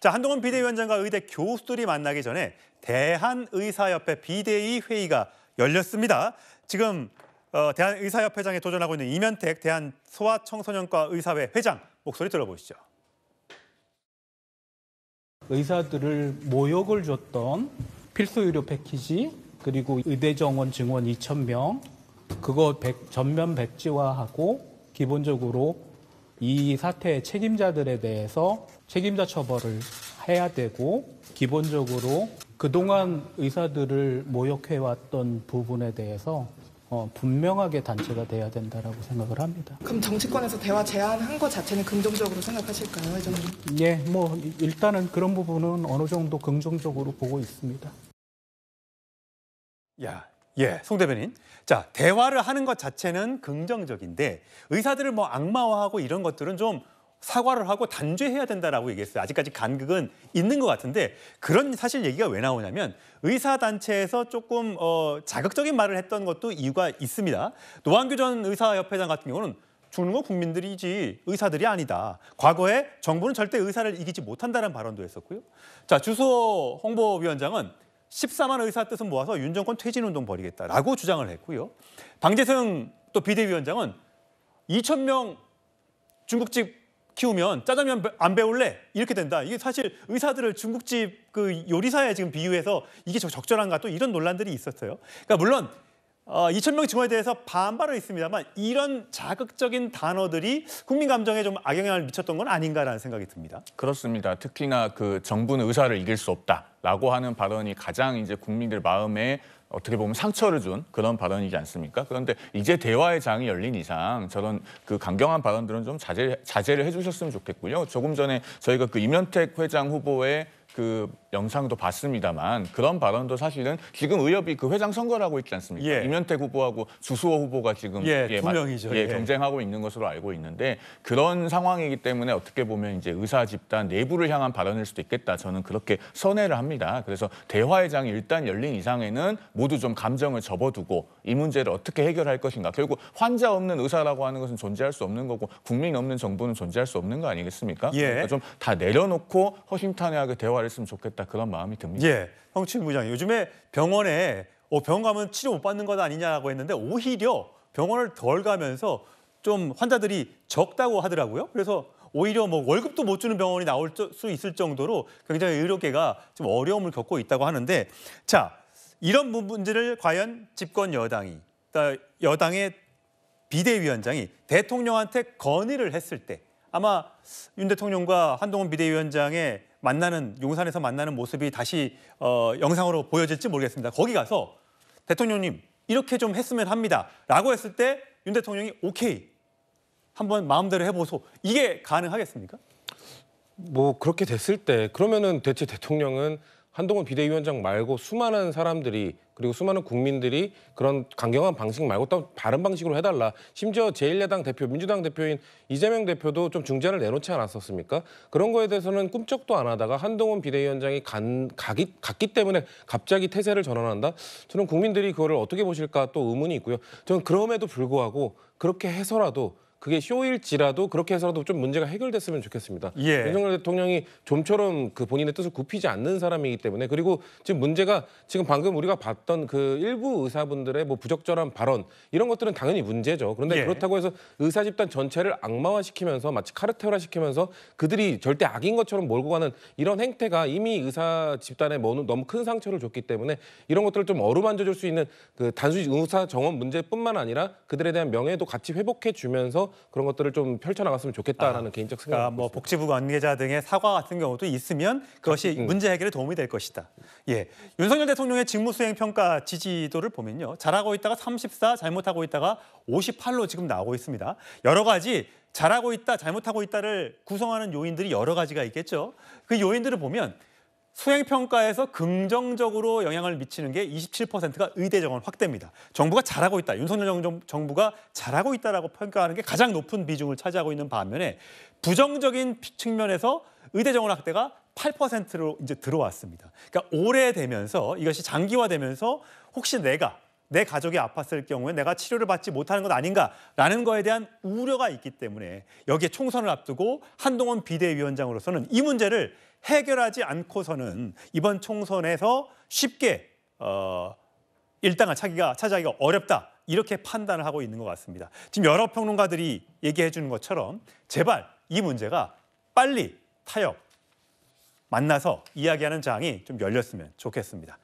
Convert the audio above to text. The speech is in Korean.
자, 한동훈 비대위원장과 의대 교수들이 만나기 전에 대한의사협회 비대위 회의가 열렸습니다. 지금 어, 대한의사협회장에 도전하고 있는 이면택 대한소아청소년과 의사회 회장 목소리 들어보시죠. 의사들을 모욕을 줬던 필수 의료 패키지 그리고 의대 정원 증원 2천 명 그거 백, 전면 백지화하고 기본적으로 이 사태의 책임자들에 대해서 책임자 처벌을 해야 되고 기본적으로 그동안 의사들을 모욕해왔던 부분에 대해서 어, 분명하게 단체가 돼야 된다라고 생각을 합니다. 그럼 정치권에서 대화 제안한 것 자체는 긍정적으로 생각하실까요, 회장님? 예, 뭐 일단은 그런 부분은 어느 정도 긍정적으로 보고 있습니다. 야, 예, 송 대변인. 자, 대화를 하는 것 자체는 긍정적인데 의사들을 뭐 악마화하고 이런 것들은 좀 사과를 하고 단죄해야 된다라고 얘기했어요. 아직까지 간극은 있는 것 같은데 그런 사실 얘기가 왜 나오냐면 의사 단체에서 조금 어, 자극적인 말을 했던 것도 이유가 있습니다. 노한규 전 의사협회장 같은 경우는 죽는 건 국민들이지 의사들이 아니다. 과거에 정부는 절대 의사를 이기지 못한다는 발언도 했었고요. 자 주소 홍보위원장은 14만 의사 뜻은 모아서 윤정권 퇴진운동 벌이겠다라고 주장을 했고요. 방재승 또 비대위원장은 2천 명 중국집 키우면 짜장면 안 배울래? 이렇게 된다. 이게 사실 의사들을 중국집 그 요리사에 지금 비유해서 이게 적절한가 또 이런 논란들이 있었어요. 그러니까 물론 어, 2천 명 증언에 대해서 반발은 있습니다만 이런 자극적인 단어들이 국민 감정에 좀 악영향을 미쳤던 건 아닌가라는 생각이 듭니다. 그렇습니다. 특히나 그 정부는 의사를 이길 수 없다라고 하는 발언이 가장 이제 국민들 마음에 어떻게 보면 상처를 준 그런 발언이지 않습니까? 그런데 이제 대화의 장이 열린 이상 저런 그 강경한 발언들은 좀 자제, 자제를 해주셨으면 좋겠고요. 조금 전에 저희가 그 임현택 회장 후보의 그 영상도 봤습니다만 그런 발언도 사실은 지금 의협이 그 회장 선거를 하고 있지 않습니까? 예. 이면택 후보하고 주수호 후보가 지금 예, 예, 두 명이죠. 예, 예. 경쟁하고 있는 것으로 알고 있는데 그런 상황이기 때문에 어떻게 보면 이제 의사 집단 내부를 향한 발언일 수도 있겠다. 저는 그렇게 선회를 합니다. 그래서 대화회 장이 일단 열린 이상에는 모두 좀 감정을 접어두고 이 문제를 어떻게 해결할 것인가. 결국 환자 없는 의사라고 하는 것은 존재할 수 없는 거고 국민 없는 정부는 존재할 수 없는 거 아니겠습니까? 예. 그러니까 좀다 내려놓고 허심탄회하게 대화를 했으면 좋겠다. 모다 그런 마음이 듭니다. 예, 황치 부장 요즘에 병원에 어, 병원 가면 치료 못 받는 것 아니냐고 했는데 오히려 병원을 덜 가면서 좀 환자들이 적다고 하더라고요. 그래서 오히려 뭐 월급도 못 주는 병원이 나올 수 있을 정도로 굉장히 의료계가 좀 어려움을 겪고 있다고 하는데 자 이런 문제를 과연 집권 여당이 그러니까 여당의 비대위원장이 대통령한테 건의를 했을 때 아마 윤 대통령과 한동훈 비대위원장의 만나는 용산에서 만나는 모습이 다시 어, 영상으로 보여질지 모르겠습니다. 거기 가서 대통령님 이렇게 좀 했으면 합니다라고 했을 때 윤 대통령이 오케이 한번 마음대로 해보소 이게 가능하겠습니까? 뭐 그렇게 됐을 때 그러면은 대체 대통령은 한동훈 비대위원장 말고 수많은 사람들이 그리고 수많은 국민들이 그런 강경한 방식 말고 또 바른 방식으로 해달라. 심지어 제1야당 대표, 민주당 대표인 이재명 대표도 좀 중재를 내놓지 않았었습니까? 그런 거에 대해서는 꿈쩍도 안 하다가 한동훈 비대위원장이 간, 가기, 갔기 때문에 갑자기 태세를 전환한다? 저는 국민들이 그거를 어떻게 보실까 또 의문이 있고요. 저는 그럼에도 불구하고 그렇게 해서라도 그게 쇼일지라도 그렇게 해서라도 좀 문제가 해결됐으면 좋겠습니다. 예. 윤석열 대통령이 좀처럼 그 본인의 뜻을 굽히지 않는 사람이기 때문에 그리고 지금 문제가 지금 방금 우리가 봤던 그 일부 의사분들의 뭐 부적절한 발언 이런 것들은 당연히 문제죠. 그런데 예. 그렇다고 해서 의사 집단 전체를 악마화 시키면서 마치 카르텔화 시키면서 그들이 절대 악인 것처럼 몰고 가는 이런 행태가 이미 의사 집단에 뭐 너무 큰 상처를 줬기 때문에 이런 것들을 좀 어루만져 줄 수 있는 그 단순히 의사 정원 문제뿐만 아니라 그들에 대한 명예도 같이 회복해 주면서 그런 것들을 좀 펼쳐나갔으면 좋겠다라는 아, 개인적 생각. 그러니까 뭐 복지부 관계자 등의 사과 같은 경우도 있으면 그것이 음. 문제 해결에 도움이 될 것이다. 예, 윤석열 대통령의 직무 수행 평가 지지도를 보면요, 잘하고 있다가 34, 잘못하고 있다가 58로 지금 나오고 있습니다. 여러 가지 잘하고 있다, 잘못하고 있다를 구성하는 요인들이 여러 가지가 있겠죠. 그 요인들을 보면 수행평가에서 긍정적으로 영향을 미치는 게 27%가 의대 정원 확대입니다. 정부가 잘하고 있다. 윤석열 정부가 잘하고 있다라고 평가하는 게 가장 높은 비중을 차지하고 있는 반면에 부정적인 측면에서 의대 정원 확대가 8%로 이제 들어왔습니다. 그러니까 오래되면서 이것이 장기화되면서 혹시 내가 내 가족이 아팠을 경우에 내가 치료를 받지 못하는 것 아닌가라는 거에 대한 우려가 있기 때문에 여기에 총선을 앞두고 한동훈 비대위원장으로서는 이 문제를 해결하지 않고서는 이번 총선에서 쉽게 어, 일당을 차기가 차지하기가 어렵다 이렇게 판단을 하고 있는 것 같습니다. 지금 여러 평론가들이 얘기해 주는 것처럼 제발 이 문제가 빨리 타협 만나서 이야기하는 장이 좀 열렸으면 좋겠습니다.